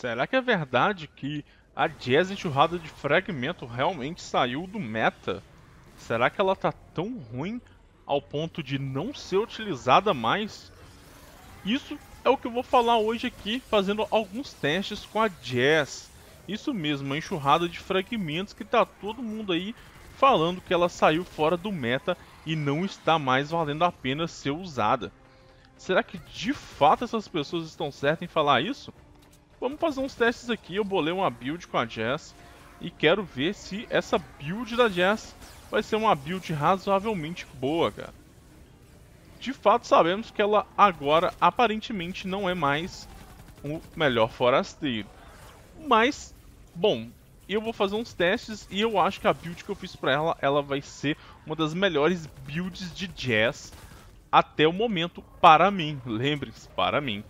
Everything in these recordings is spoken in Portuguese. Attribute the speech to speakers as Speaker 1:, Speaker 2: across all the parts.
Speaker 1: Será que é verdade que a Jazz enxurrada de fragmento realmente saiu do meta? Será que ela tá tão ruim ao ponto de não ser utilizada mais? Isso é o que eu vou falar hoje aqui, fazendo alguns testes com a Jazz. Isso mesmo, a enxurrada de fragmentos que tá todo mundo aí falando que ela saiu fora do meta e não está mais valendo a pena ser usada. Será que de fato essas pessoas estão certas em falar isso? Vamos fazer uns testes aqui, eu bolei uma build com a Jazz e quero ver se essa build da Jazz vai ser uma build razoavelmente boa, cara. De fato, sabemos que ela agora aparentemente não é mais o melhor forasteiro. Mas, bom, eu vou fazer uns testes e eu acho que a build que eu fiz pra ela, ela vai ser uma das melhores builds de Jazz até o momento para mim. Lembre-se, para mim.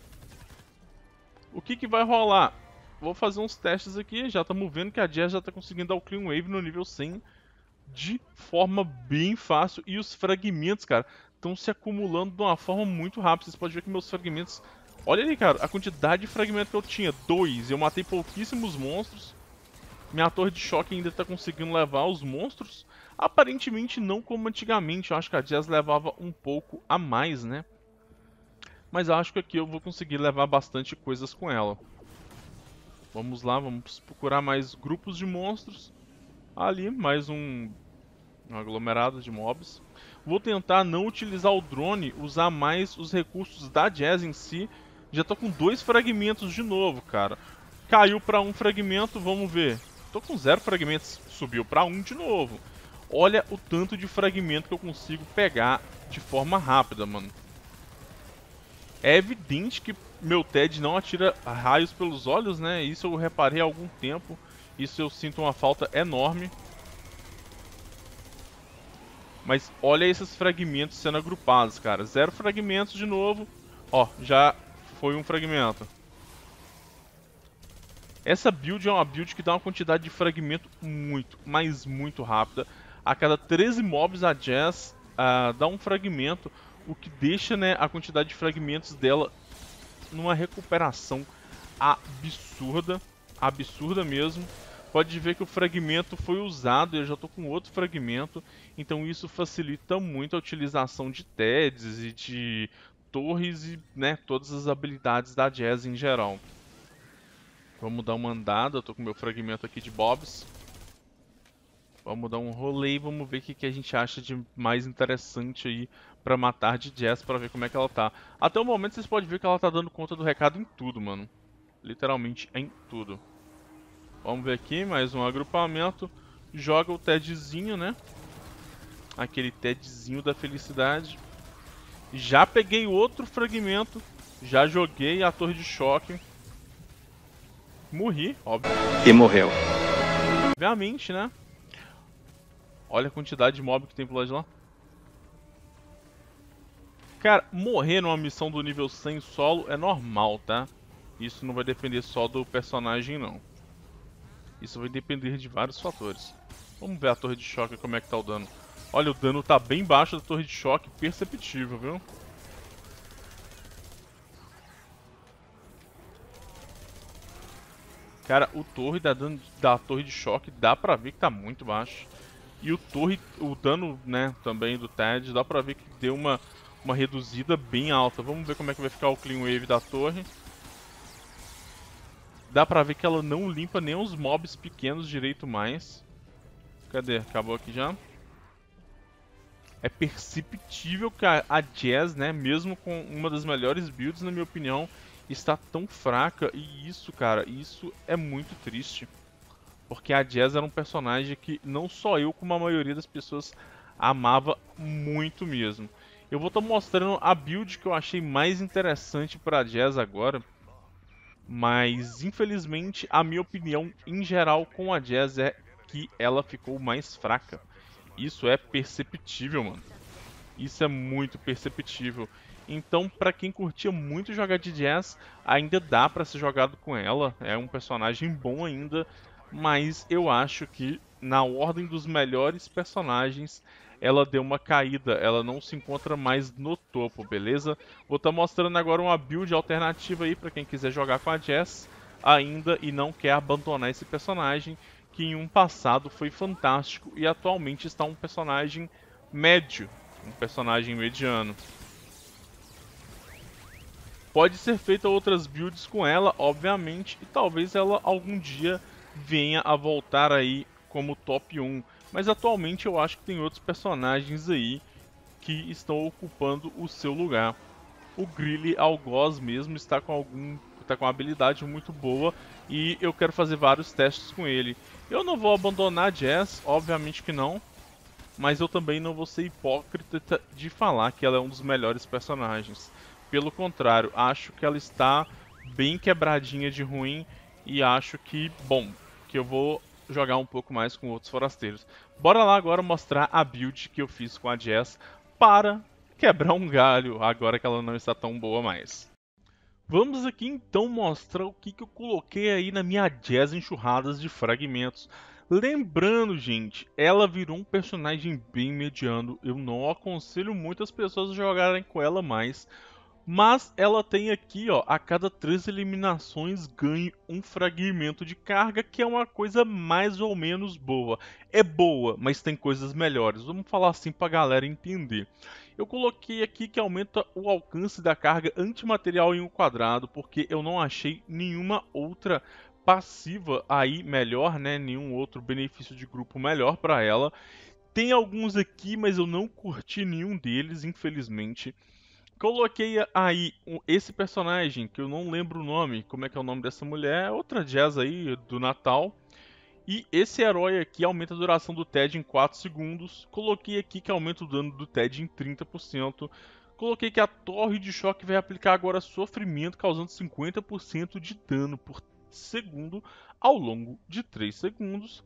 Speaker 1: O que, que vai rolar? Vou fazer uns testes aqui, já estamos vendo que a Jazz já está conseguindo dar o Clean Wave no nível 100 de forma bem fácil. E os fragmentos, cara, estão se acumulando de uma forma muito rápida. Vocês podem ver que meus fragmentos... Olha ali, cara, a quantidade de fragmentos que eu tinha. Dois. Eu matei pouquíssimos monstros. Minha torre de choque ainda está conseguindo levar os monstros. Aparentemente não como antigamente. Eu acho que a Jazz levava um pouco a mais, né? Mas acho que aqui eu vou conseguir levar bastante coisas com ela. Vamos lá, vamos procurar mais grupos de monstros. Ali, mais um, um aglomerado de mobs. Vou tentar não utilizar o drone, usar mais os recursos da Jazz em si. Já tô com dois fragmentos de novo, cara. Caiu pra um fragmento, vamos ver. Tô com zero fragmentos, subiu pra um de novo. Olha o tanto de fragmento que eu consigo pegar de forma rápida, mano. É evidente que meu TED não atira raios pelos olhos, né? Isso eu reparei há algum tempo. Isso eu sinto uma falta enorme. Mas olha esses fragmentos sendo agrupados, cara. Zero fragmentos de novo. Ó, já foi um fragmento. Essa build é uma build que dá uma quantidade de fragmento muito, mas muito rápida. A cada 13 mobs a Jazz dá um fragmento, o que deixa né, a quantidade de fragmentos dela numa recuperação absurda, absurda mesmo. Pode ver que o fragmento foi usado, eu já estou com outro fragmento, então isso facilita muito a utilização de TEDs e de torres e né, todas as habilidades da Jazz em geral. Vamos dar uma andada, eu tô com meu fragmento aqui de Bobs. Vamos dar um rolê e vamos ver o que, que a gente acha de mais interessante aí pra matar de Jess pra ver como é que ela tá. Até o momento vocês podem ver que ela tá dando conta do recado em tudo, mano. Literalmente em tudo. Vamos ver aqui, mais um agrupamento. Joga o Tedzinho, né? Aquele Tedzinho da felicidade. Já peguei outro fragmento. Já joguei a torre de choque. Morri, óbvio. E morreu. Obviamente, né? Olha a quantidade de mob que tem por lá de lá. Cara, morrer numa missão do nível 100 solo é normal, tá? Isso não vai depender só do personagem, não. Isso vai depender de vários fatores. Vamos ver a torre de choque, como é que tá o dano. Olha, o dano tá bem baixo da torre de choque, perceptível, viu? Cara, o torre da, dano da torre de choque dá pra ver que tá muito baixo. E o torre, o dano, né, também do ted dá pra ver que deu uma, uma reduzida bem alta. Vamos ver como é que vai ficar o Clean Wave da torre. Dá pra ver que ela não limpa nem os mobs pequenos direito mais. Cadê? Acabou aqui já. É perceptível que a, a Jazz, né, mesmo com uma das melhores builds, na minha opinião, está tão fraca. E isso, cara, isso é muito triste. Porque a Jazz era um personagem que não só eu, como a maioria das pessoas amava muito mesmo. Eu vou estar tá mostrando a build que eu achei mais interessante para a Jazz agora. Mas, infelizmente, a minha opinião em geral com a Jazz é que ela ficou mais fraca. Isso é perceptível, mano. Isso é muito perceptível. Então, para quem curtia muito jogar de Jazz, ainda dá para ser jogado com ela. É um personagem bom ainda mas eu acho que na ordem dos melhores personagens ela deu uma caída, ela não se encontra mais no topo, beleza? Vou estar tá mostrando agora uma build alternativa aí para quem quiser jogar com a Jess ainda e não quer abandonar esse personagem que em um passado foi fantástico e atualmente está um personagem médio, um personagem mediano. Pode ser feita outras builds com ela, obviamente, e talvez ela algum dia venha a voltar aí como top 1. Mas atualmente eu acho que tem outros personagens aí que estão ocupando o seu lugar. O Grilly Algoz mesmo está com algum está com uma habilidade muito boa e eu quero fazer vários testes com ele. Eu não vou abandonar Jazz, obviamente que não, mas eu também não vou ser hipócrita de falar que ela é um dos melhores personagens. Pelo contrário, acho que ela está bem quebradinha de ruim e acho que, bom, que eu vou jogar um pouco mais com outros forasteiros. Bora lá agora mostrar a build que eu fiz com a Jess para quebrar um galho agora que ela não está tão boa mais. Vamos aqui então mostrar o que, que eu coloquei aí na minha Jazz Enxurradas de Fragmentos. Lembrando, gente, ela virou um personagem bem mediano. Eu não aconselho muitas pessoas a jogarem com ela mais, mas ela tem aqui, ó, a cada três eliminações ganhe um fragmento de carga, que é uma coisa mais ou menos boa. É boa, mas tem coisas melhores. Vamos falar assim pra galera entender. Eu coloquei aqui que aumenta o alcance da carga antimaterial em um quadrado, porque eu não achei nenhuma outra passiva aí melhor, né? Nenhum outro benefício de grupo melhor para ela. Tem alguns aqui, mas eu não curti nenhum deles, infelizmente. Coloquei aí esse personagem, que eu não lembro o nome, como é que é o nome dessa mulher, outra jazz aí do Natal. E esse herói aqui aumenta a duração do TED em 4 segundos. Coloquei aqui que aumenta o dano do TED em 30%. Coloquei que a torre de choque vai aplicar agora sofrimento, causando 50% de dano por segundo ao longo de 3 segundos,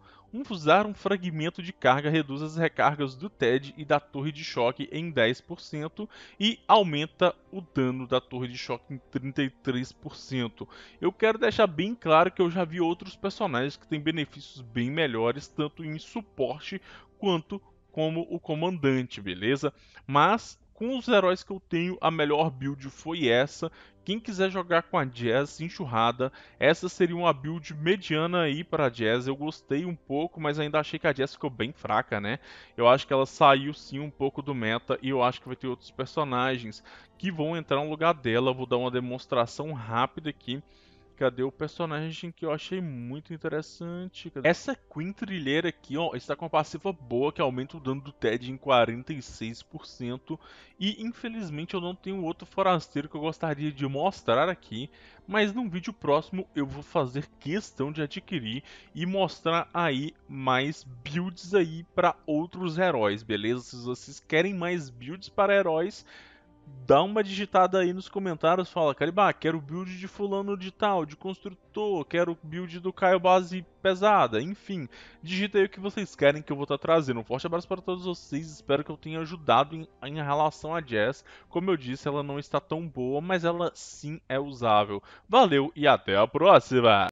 Speaker 1: usar um fragmento de carga reduz as recargas do TED e da torre de choque em 10% e aumenta o dano da torre de choque em 33%. Eu quero deixar bem claro que eu já vi outros personagens que têm benefícios bem melhores, tanto em suporte quanto como o comandante, beleza? Mas com os heróis que eu tenho, a melhor build foi essa. Quem quiser jogar com a Jazz enxurrada, essa seria uma build mediana aí para a Jazz. Eu gostei um pouco, mas ainda achei que a Jazz ficou bem fraca, né? Eu acho que ela saiu sim um pouco do meta e eu acho que vai ter outros personagens que vão entrar no lugar dela. vou dar uma demonstração rápida aqui Cadê o personagem que eu achei muito interessante? Cadê? Essa Trilheira aqui, ó, está com uma passiva boa que aumenta o dano do Ted em 46%. E infelizmente eu não tenho outro forasteiro que eu gostaria de mostrar aqui. Mas num vídeo próximo eu vou fazer questão de adquirir e mostrar aí mais builds aí para outros heróis, beleza? Se vocês querem mais builds para heróis, dá uma digitada aí nos comentários, fala, Caribá, quero build de fulano de tal, de construtor, quero build do Caio Base pesada, enfim. Digita aí o que vocês querem que eu vou estar tá trazendo. Um forte abraço para todos vocês, espero que eu tenha ajudado em, em, relação a Jazz. Como eu disse, ela não está tão boa, mas ela sim é usável. Valeu e até a próxima!